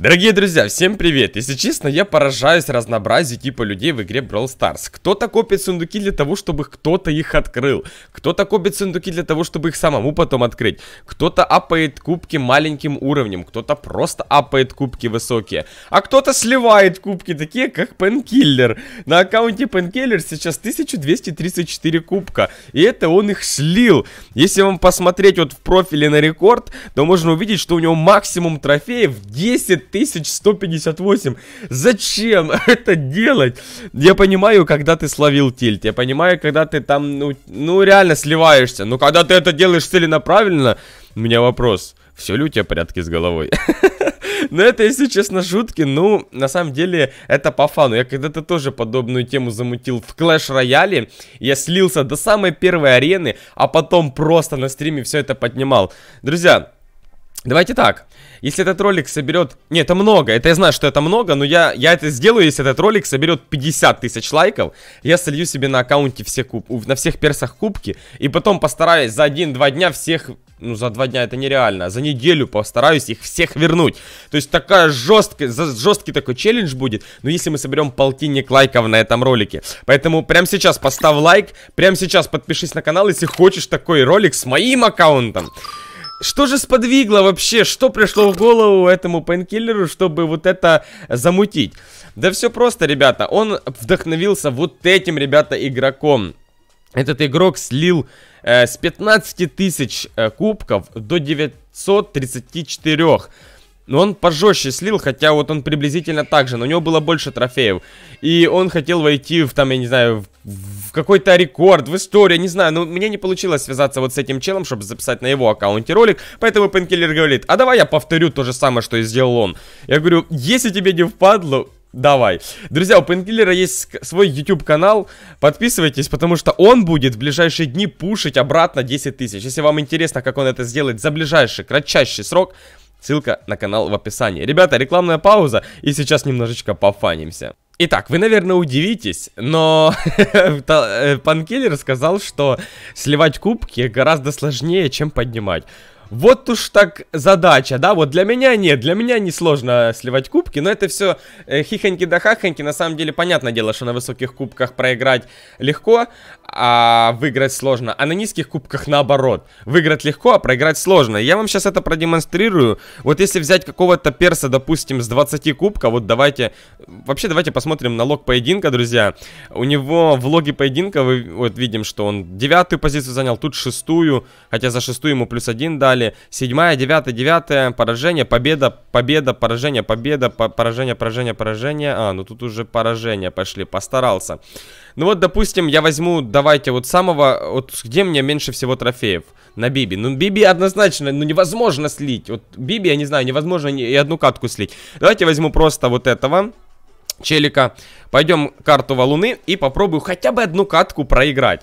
Дорогие друзья, всем привет! Если честно, я поражаюсь разнообразию типа людей в игре Brawl Stars. Кто-то копит сундуки для того, чтобы кто-то их открыл. Кто-то копит сундуки для того, чтобы их самому потом открыть. Кто-то апает кубки маленьким уровнем. Кто-то просто апает кубки высокие. А кто-то сливает кубки, такие как Пенкиллер. На аккаунте Пенкиллер сейчас 1234 кубка. И это он их слил. Если вам посмотреть вот в профиле на рекорд, то можно увидеть, что у него максимум трофеев 10 15158. Зачем это делать? Я понимаю, когда ты словил тильт. Я понимаю, когда ты там, ну, ну реально сливаешься. Но когда ты это делаешь целенаправленно, у меня вопрос. Все ли у тебя порядки с головой? Но ну, это, если честно, шутки. Ну, на самом деле, это по фану. Я когда-то тоже подобную тему замутил в Clash Royale. Я слился до самой первой арены, а потом просто на стриме все это поднимал. Друзья, Давайте так. Если этот ролик соберет... Нет, это много. Это я знаю, что это много, но я, я это сделаю, если этот ролик соберет 50 тысяч лайков. Я солью себе на аккаунте все куб... на всех персах кубки. И потом постараюсь за 1-2 дня всех... Ну, за 2 дня это нереально. А за неделю постараюсь их всех вернуть. То есть такая жесткая... Жесткий такой челлендж будет. Но если мы соберем полтинник лайков на этом ролике. Поэтому прямо сейчас поставь лайк. Прямо сейчас подпишись на канал, если хочешь такой ролик с моим аккаунтом. Что же сподвигло вообще? Что пришло в голову этому пейнкиллеру, чтобы вот это замутить? Да все просто, ребята. Он вдохновился вот этим, ребята, игроком. Этот игрок слил э, с 15 тысяч э, кубков до 934. Но ну, он пожестче слил, хотя вот он приблизительно так же, но у него было больше трофеев. И он хотел войти в, там, я не знаю, в, в какой-то рекорд, в историю, не знаю. Но мне не получилось связаться вот с этим челом, чтобы записать на его аккаунте ролик. Поэтому Пенкиллер говорит, а давай я повторю то же самое, что и сделал он. Я говорю, если тебе не впадло, Давай. Друзья, у Пенкиллера есть свой YouTube-канал. Подписывайтесь, потому что он будет в ближайшие дни пушить обратно 10 тысяч. Если вам интересно, как он это сделает за ближайший, кратчайший срок, Ссылка на канал в описании. Ребята, рекламная пауза, и сейчас немножечко пофанимся. Итак, вы, наверное, удивитесь, но Панкиллер э, сказал, что сливать кубки гораздо сложнее, чем поднимать. Вот уж так задача, да, вот для меня нет, для меня несложно сливать кубки, но это все э, хихоньки да хахоньки, на самом деле понятное дело, что на высоких кубках проиграть легко, а выиграть сложно, а на низких кубках наоборот, выиграть легко, а проиграть сложно. Я вам сейчас это продемонстрирую, вот если взять какого-то перса, допустим, с 20 кубка, вот давайте, вообще давайте посмотрим на лог поединка, друзья, у него в логе поединка вы вот видим, что он девятую позицию занял, тут шестую, хотя за шестую ему плюс один дали, далее. Седьмая, девятая, девятая, поражение, победа, победа, поражение, победа, поражение, поражение, поражение. А, ну тут уже поражение пошли, постарался. Ну вот, допустим, я возьму, давайте вот самого, вот где мне меньше всего трофеев? На Биби. Ну, Биби однозначно, ну невозможно слить. Вот Биби, я не знаю, невозможно и одну катку слить. Давайте возьму просто вот этого челика. Пойдем карту валуны и попробую хотя бы одну катку проиграть.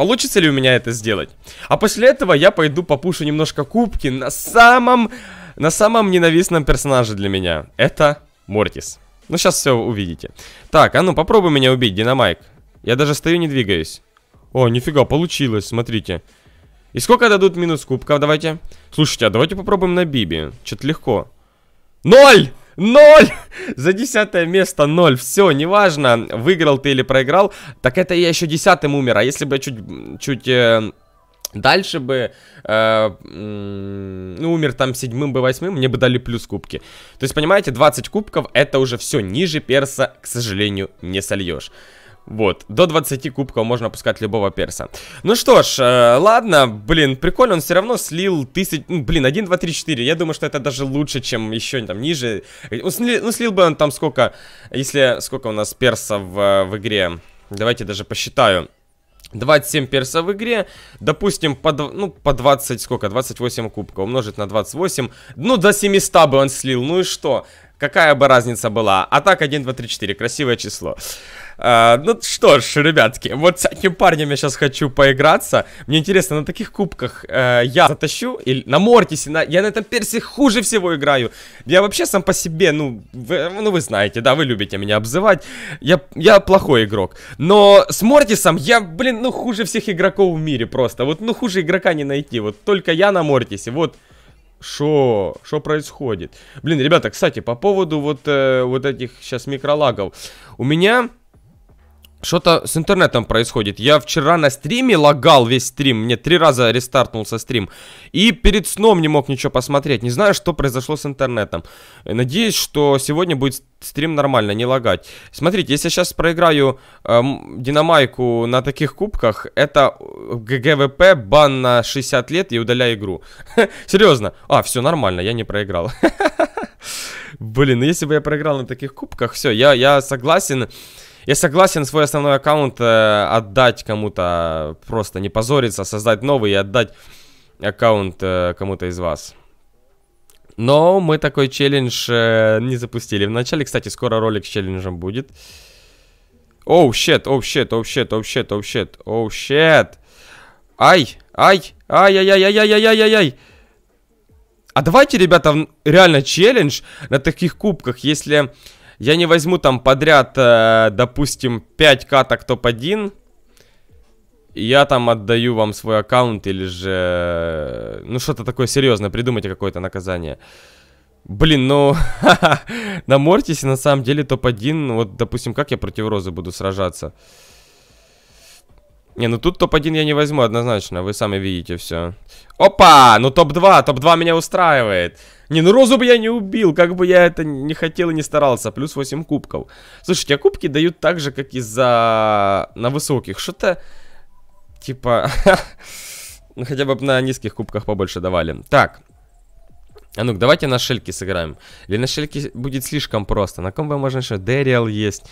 Получится ли у меня это сделать? А после этого я пойду попушу немножко кубки на самом... На самом ненавистном персонаже для меня. Это Мортис. Ну, сейчас все увидите. Так, а ну, попробуй меня убить, Динамайк. Я даже стою, не двигаюсь. О, нифига, получилось, смотрите. И сколько дадут минус кубков, давайте? Слушайте, а давайте попробуем на Биби. Что-то легко. Ноль! Ноль! За десятое место ноль. Все, неважно, выиграл ты или проиграл. Так это я еще десятым умер. А если бы я чуть... чуть э, Дальше бы, э, ну, умер там седьмым бы, восьмым, мне бы дали плюс кубки. То есть, понимаете, 20 кубков, это уже все, ниже перса, к сожалению, не сольешь. Вот, до 20 кубков можно пускать любого перса. Ну что ж, э, ладно, блин, прикольно, он все равно слил тысяч... Ну, блин, 1, 2, 3, 4, я думаю, что это даже лучше, чем еще там ниже. Ну, ну, слил, бы он там сколько, если... Сколько у нас персов э, в игре? Давайте даже посчитаю. 27 персов в игре, допустим, по, ну, по 20, сколько, 28 кубка умножить на 28, ну, до 700 бы он слил, ну и что? Какая бы разница была? А так, 1, 2, 3, 4, красивое число. А, ну что ж, ребятки, вот с таким парнем я сейчас хочу поиграться. Мне интересно, на таких кубках э, я затащу или на Мортисе, на... я на этом персе хуже всего играю. Я вообще сам по себе, ну, вы, ну вы знаете, да, вы любите меня обзывать. Я, я плохой игрок. Но с Мортисом я, блин, ну хуже всех игроков в мире просто. Вот, ну хуже игрока не найти. Вот только я на Мортисе, вот... что Что происходит? Блин, ребята, кстати, по поводу вот, э, вот этих сейчас микролагов. У меня что-то с интернетом происходит. Я вчера на стриме лагал весь стрим. Мне три раза рестартнулся стрим. И перед сном не мог ничего посмотреть. Не знаю, что произошло с интернетом. Надеюсь, что сегодня будет стрим нормально, не лагать. Смотрите, если я сейчас проиграю эм, динамайку на таких кубках, это э, ГГВП, бан на 60 лет и удаляй игру. Серьезно. А, все нормально, я не проиграл. Блин, ну если бы я проиграл на таких кубках, все, я, я согласен я согласен свой основной аккаунт э, отдать кому-то, просто не позориться, создать новый и отдать аккаунт э, кому-то из вас. Но мы такой челлендж э, не запустили. Вначале, кстати, скоро ролик с челленджем будет. Оу, щет, оу, щет, оу, щет, оу, щет, оу, щет, оу, щет. Ай, ай, ай-яй-яй-яй-яй-яй-яй-яй. А давайте, ребята, реально челлендж на таких кубках, если я не возьму там подряд, э, допустим, 5 каток топ-1. Я там отдаю вам свой аккаунт или же... Э, ну, что-то такое серьезное, придумайте какое-то наказание. Блин, ну, на Мортисе на самом деле топ-1, вот, допустим, как я против Розы буду сражаться? Не, ну тут топ-1 я не возьму однозначно, вы сами видите все. Опа, ну топ-2, топ-2 меня устраивает. Не, ну розу бы я не убил, как бы я это не хотел и не старался. Плюс 8 кубков. Слушайте, а кубки дают так же, как и за... на высоких. Что-то... Типа... Ну, хотя бы на низких кубках побольше давали. Так. А ну-ка, давайте на шельке сыграем. Или на шельке будет слишком просто. На ком бы можно еще... Дэриал есть.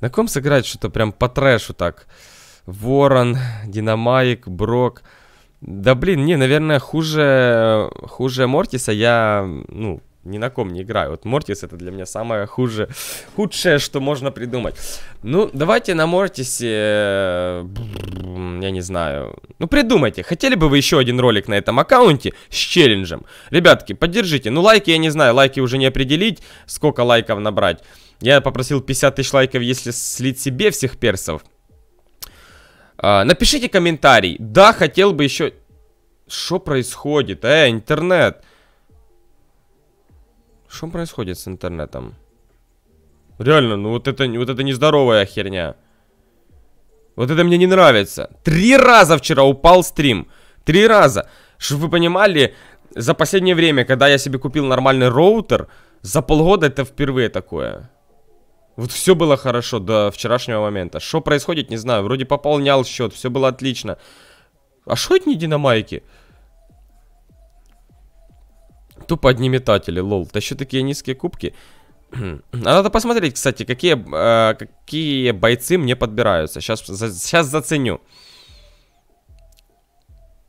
На ком сыграть что-то прям по трэшу так? Ворон, Динамайк, Брок... Да блин, не, наверное, хуже, хуже Мортиса я, ну, ни на ком не играю. Вот Мортис это для меня самое хуже, худшее, что можно придумать. Ну, давайте на Мортисе, я не знаю. Ну, придумайте, хотели бы вы еще один ролик на этом аккаунте с челленджем? Ребятки, поддержите. Ну, лайки я не знаю, лайки уже не определить, сколько лайков набрать. Я попросил 50 тысяч лайков, если слить себе всех персов. А, напишите комментарий. Да, хотел бы еще... Что происходит? Э, интернет. Что происходит с интернетом? Реально, ну вот это, вот это нездоровая херня. Вот это мне не нравится. Три раза вчера упал стрим. Три раза. Чтобы вы понимали, за последнее время, когда я себе купил нормальный роутер, за полгода это впервые такое. Вот все было хорошо до вчерашнего момента. Что происходит, не знаю. Вроде пополнял счет, все было отлично. А что это не динамайки? Тупо одни метатели, лол. Да еще такие низкие кубки. А надо посмотреть, кстати, какие, э, какие бойцы мне подбираются. Сейчас, за, сейчас заценю.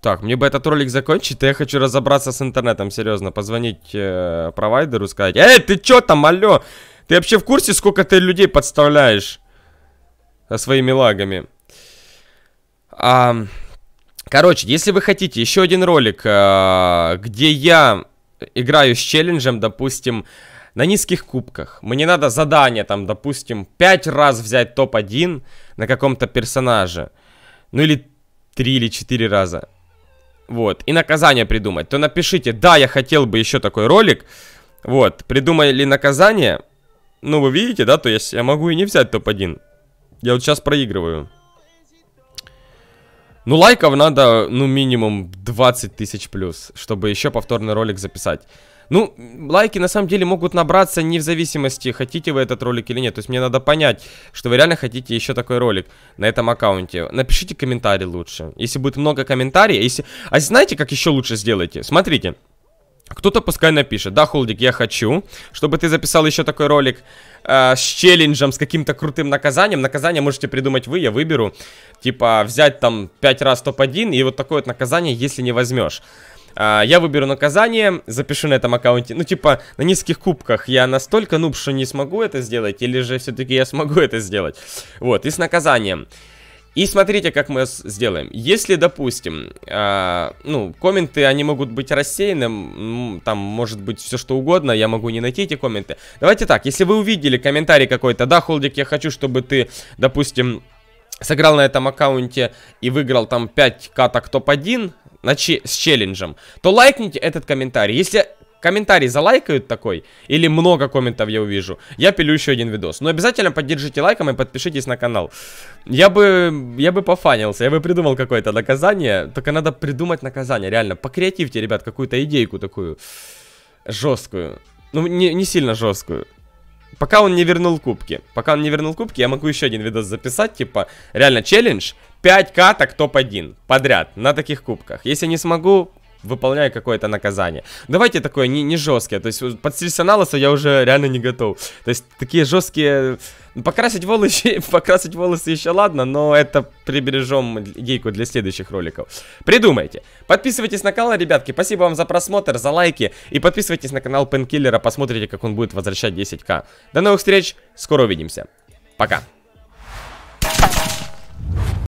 Так, мне бы этот ролик закончить, а я хочу разобраться с интернетом, серьезно. Позвонить э, провайдеру, сказать, «Эй, ты чё там, алло?» Ты вообще в курсе, сколько ты людей подставляешь со своими лагами? А, короче, если вы хотите еще один ролик, а, где я играю с челленджем, допустим, на низких кубках. Мне надо задание, там, допустим, 5 раз взять топ-1 на каком-то персонаже. Ну или 3 или 4 раза. Вот, и наказание придумать. То напишите, да, я хотел бы еще такой ролик. Вот, придумали наказание. Ну, вы видите, да? То есть я могу и не взять топ-1. Я вот сейчас проигрываю. Ну, лайков надо, ну, минимум 20 тысяч плюс, чтобы еще повторный ролик записать. Ну, лайки на самом деле могут набраться не в зависимости, хотите вы этот ролик или нет. То есть мне надо понять, что вы реально хотите еще такой ролик на этом аккаунте. Напишите комментарий лучше. Если будет много комментариев, если... А знаете, как еще лучше сделайте? Смотрите. А кто-то пускай напишет, да, Холдик, я хочу, чтобы ты записал еще такой ролик э, с челленджем, с каким-то крутым наказанием. Наказание можете придумать вы, я выберу. Типа взять там 5 раз топ-1 и вот такое вот наказание, если не возьмешь. Э, я выберу наказание, запишу на этом аккаунте. Ну, типа, на низких кубках я настолько нуб, что не смогу это сделать, или же все-таки я смогу это сделать. Вот, и с наказанием. И смотрите, как мы сделаем. Если, допустим, э, ну, комменты, они могут быть рассеяны, там может быть все что угодно, я могу не найти эти комменты. Давайте так, если вы увидели комментарий какой-то, да, Холдик, я хочу, чтобы ты, допустим, сыграл на этом аккаунте и выиграл там 5 каток топ-1 на с челленджем, то лайкните этот комментарий. Если комментарий залайкают такой, или много комментов я увижу, я пилю еще один видос. Но ну, обязательно поддержите лайком и подпишитесь на канал. Я бы, я бы пофанился, я бы придумал какое-то наказание, только надо придумать наказание, реально. Покреативьте, ребят, какую-то идейку такую жесткую. Ну, не, не сильно жесткую. Пока он не вернул кубки. Пока он не вернул кубки, я могу еще один видос записать, типа, реально челлендж, 5 каток топ-1 подряд на таких кубках. Если не смогу, выполняю какое-то наказание. Давайте такое не, не жесткое. То есть подстричься на Сильсоналоса я уже реально не готов. То есть такие жесткие... Ну, покрасить волосы, покрасить волосы еще ладно, но это прибережем гейку для следующих роликов. Придумайте. Подписывайтесь на канал, ребятки. Спасибо вам за просмотр, за лайки. И подписывайтесь на канал Пенкиллера, посмотрите, как он будет возвращать 10к. До новых встреч, скоро увидимся. Пока.